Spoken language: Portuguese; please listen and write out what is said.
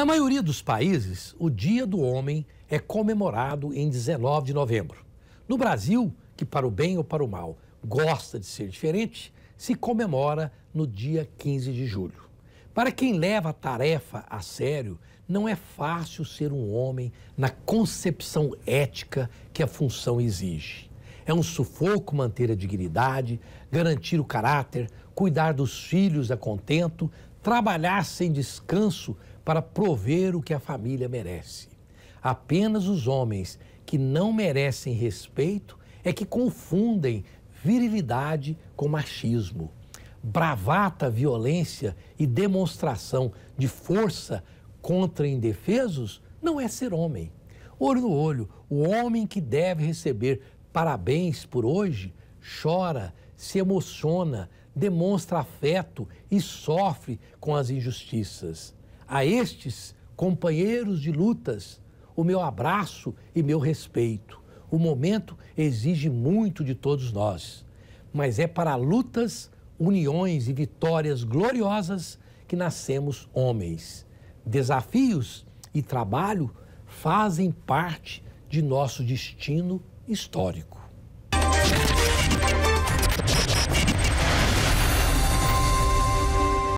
Na maioria dos países, o Dia do Homem é comemorado em 19 de novembro. No Brasil, que para o bem ou para o mal gosta de ser diferente, se comemora no dia 15 de julho. Para quem leva a tarefa a sério, não é fácil ser um homem na concepção ética que a função exige. É um sufoco manter a dignidade, garantir o caráter, cuidar dos filhos a contento, trabalhar sem descanso para prover o que a família merece. Apenas os homens que não merecem respeito é que confundem virilidade com machismo. Bravata, violência e demonstração de força contra indefesos não é ser homem. Olho no olho, o homem que deve receber parabéns por hoje, chora, se emociona, demonstra afeto e sofre com as injustiças. A estes, companheiros de lutas, o meu abraço e meu respeito. O momento exige muito de todos nós, mas é para lutas, uniões e vitórias gloriosas que nascemos homens. Desafios e trabalho fazem parte de nosso destino histórico.